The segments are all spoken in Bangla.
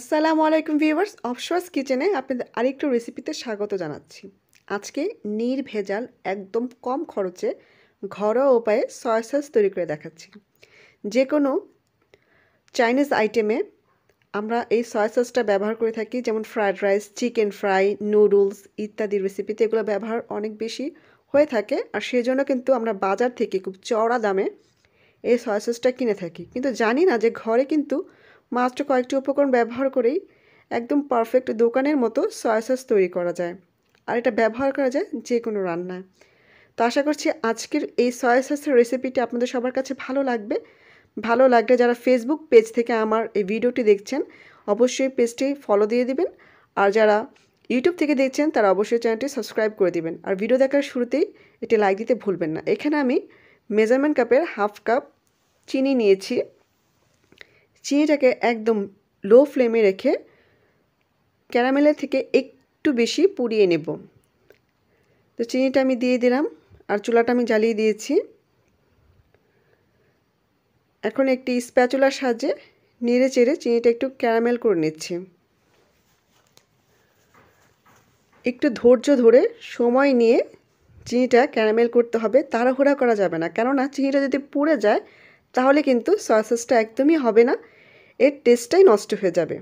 আসসালামু আলাইকুম ভিউয়ার্স অফশোয়াস কিচেনে আপনাদের আরেকটু রেসিপিতে স্বাগত জানাচ্ছি আজকে নির্ভেজাল একদম কম খরচে ঘরোয়া উপায়ে সয়া সস তৈরি করে দেখাচ্ছি যে কোনো চাইনিজ আইটেমে আমরা এই সয়া সসটা ব্যবহার করে থাকি যেমন fried rice chicken fry noodles ইত্যাদি রেসিপিতে এগুলো ব্যবহার অনেক বেশি হয়ে থাকে আর সেজন্য কিন্তু আমরা বাজার থেকে খুব চড়া দামে এই সয়া সসটা কিনে থাকি কিন্তু জানি না যে ঘরে কিন্তু মাত্র কয়েকটি উপকরণ ব্যবহার করেই একদম পারফেক্ট দোকানের মতো সয়া সস তৈরি করা যায় আর এটা ব্যবহার করা যায় যে কোনো রান্নায় তো আশা করছি আজকের এই সয়া সসের রেসিপিটি আপনাদের সবার কাছে ভালো লাগবে ভালো লাগলে যারা ফেসবুক পেজ থেকে আমার এই ভিডিওটি দেখছেন অবশ্যই পেজটি ফলো দিয়ে দিবেন আর যারা ইউটিউব থেকে দেখছেন তারা অবশ্যই চ্যানেলটি সাবস্ক্রাইব করে দিবেন আর ভিডিও দেখার শুরুতেই এটি লাইক দিতে ভুলবেন না এখানে আমি মেজারমেন্ট কাপের হাফ কাপ চিনি নিয়েছি চিনিটাকে একদম লো ফ্লেমে রেখে ক্যারামেলের থেকে একটু বেশি পুড়িয়ে নেব তো চিনিটা আমি দিয়ে দিলাম আর চুলাটা আমি জ্বালিয়ে দিয়েছি এখন একটি স্প্যাচুলার সাহায্যে নেড়ে চেড়ে চিনিটা একটু ক্যারামেল করে নিচ্ছি একটু ধৈর্য ধরে সময় নিয়ে চিনিটা ক্যারামেল করতে হবে তাড়াহুড়া করা যাবে না কেননা চিনিটা যদি পুড়ে যায় তাহলে কিন্তু সসেসটা একদমই হবে না এর টেস্টটাই নষ্ট হয়ে যাবে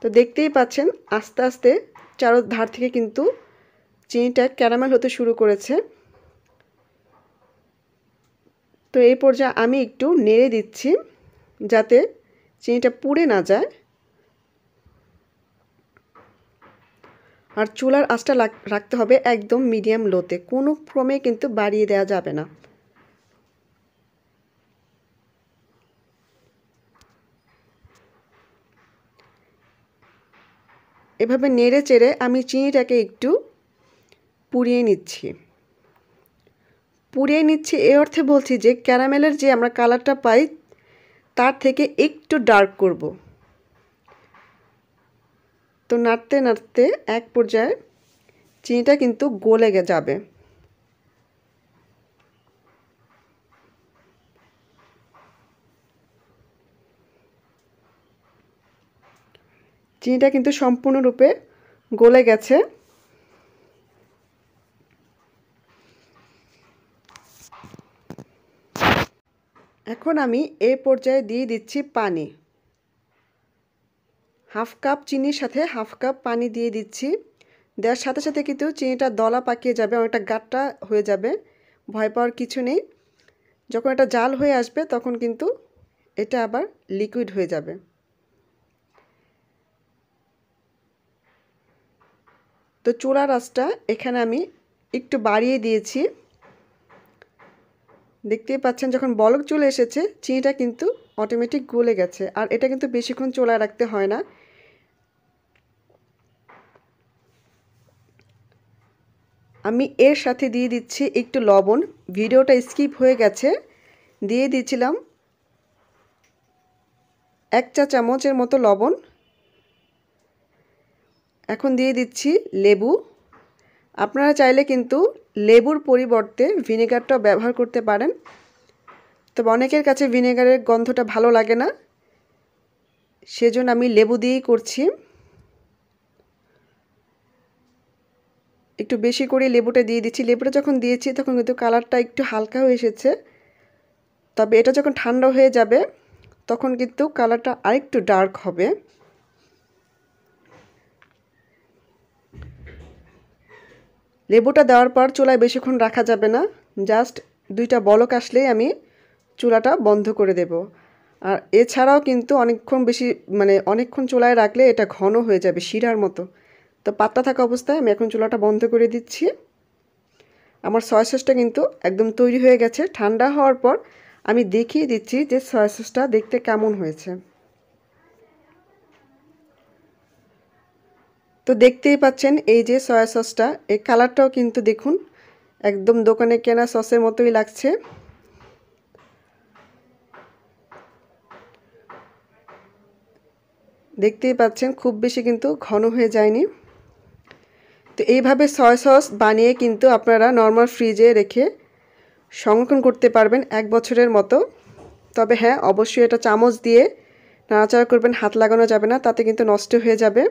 তো দেখতেই পাচ্ছেন আস্তে আস্তে চারো ধার থেকে কিন্তু চিনিটা ক্যারামেল হতে শুরু করেছে তো এই পর্যায়ে আমি একটু নেড়ে দিচ্ছি যাতে চিনিটা পুড়ে না যায় আর চুলার আঁচটা রাখতে হবে একদম মিডিয়াম লোতে কোনো ক্রমে কিন্তু বাড়িয়ে দেওয়া যাবে না এভাবে নেড়ে চেড়ে আমি চিনিটাকে একটু পুড়িয়ে নিচ্ছি পুড়িয়ে নিচ্ছি এ অর্থে বলছি যে ক্যারামেলের যে আমরা কালারটা পাই তার থেকে একটু ডার্ক করব তো নাড়তে নাড়তে এক পর্যায়ে চিনিটা কিন্তু গলে যাবে চিনিটা কিন্তু সম্পূর্ণরূপে গলে গেছে এখন আমি এ পর্যায়ে দিয়ে দিচ্ছি পানি হাফ কাপ চিনির সাথে হাফ কাপ পানি দিয়ে দিচ্ছি দেওয়ার সাথে সাথে কিন্তু চিনিটা দলা পাকিয়ে যাবে অনেকটা গাঢ়টা হয়ে যাবে ভয় পাওয়ার কিছু নেই যখন এটা জাল হয়ে আসবে তখন কিন্তু এটা আবার লিকুইড হয়ে যাবে তো চুলা রাসটা এখানে আমি একটু বাড়িয়ে দিয়েছি দেখতেই পাচ্ছেন যখন বলক চলে এসেছে চিনিটা কিন্তু অটোমেটিক গলে গেছে আর এটা কিন্তু বেশিক্ষণ চোলায় রাখতে হয় না আমি এর সাথে দিয়ে দিচ্ছি একটু লবণ ভিডিওটা স্কিপ হয়ে গেছে দিয়ে দিয়েছিলাম এক চা চামচের মতো লবণ এখন দিয়ে দিচ্ছি লেবু আপনারা চাইলে কিন্তু লেবুর পরিবর্তে ভিনেগারটাও ব্যবহার করতে পারেন তবে অনেকের কাছে ভিনেগারের গন্ধটা ভালো লাগে না সেজন্য আমি লেবু দিয়েই করছি একটু বেশি করে লেবুটা দিয়ে দিচ্ছি লেবুটা যখন দিয়েছি তখন কিন্তু কালারটা একটু হালকা হয়ে এসেছে তবে এটা যখন ঠান্ডা হয়ে যাবে তখন কিন্তু কালারটা আরেকটু ডার্ক হবে লেবুটা দেওয়ার পর চুলায় বেশিক্ষণ রাখা যাবে না জাস্ট দুইটা বলক আসলেই আমি চুলাটা বন্ধ করে দেব আর এছাড়াও কিন্তু অনেকক্ষণ বেশি মানে অনেকক্ষণ চুলায় রাখলে এটা ঘন হয়ে যাবে শিরার মতো তো পাত্তা থাকা অবস্থায় আমি এখন চুলাটা বন্ধ করে দিচ্ছি আমার সয়া সসটা কিন্তু একদম তৈরি হয়ে গেছে ঠান্ডা হওয়ার পর আমি দেখিয়ে দিচ্ছি যে সয়া সসটা দেখতে কেমন হয়েছে তো দেখতেই পাচ্ছেন এই যে সয়া সসটা এই কালারটাও কিন্তু দেখুন একদম দোকানে কেনা সসের মতোই লাগছে দেখতেই পাচ্ছেন খুব বেশি কিন্তু ঘন হয়ে যায়নি তো এইভাবে সয়া সস বানিয়ে কিন্তু আপনারা নর্মাল ফ্রিজে রেখে সংরক্ষণ করতে পারবেন এক বছরের মতো তবে হ্যাঁ অবশ্যই এটা চামচ দিয়ে নাড়াচাড়া করবেন হাত লাগানো যাবে না তাতে কিন্তু নষ্ট হয়ে যাবে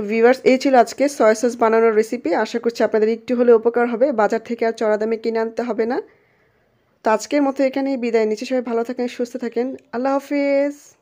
তো ভিউয়ার্স এই ছিল আজকে সয়া সস বানানোর রেসিপি আশা করছি আপনাদের একটু হলে উপকার হবে বাজার থেকে আর চড়া দামে কিনে আনতে হবে না তো আজকের মতো এখানেই বিদায় নিচে সবাই ভালো থাকেন সুস্থ থাকেন আল্লাহ হাফিজ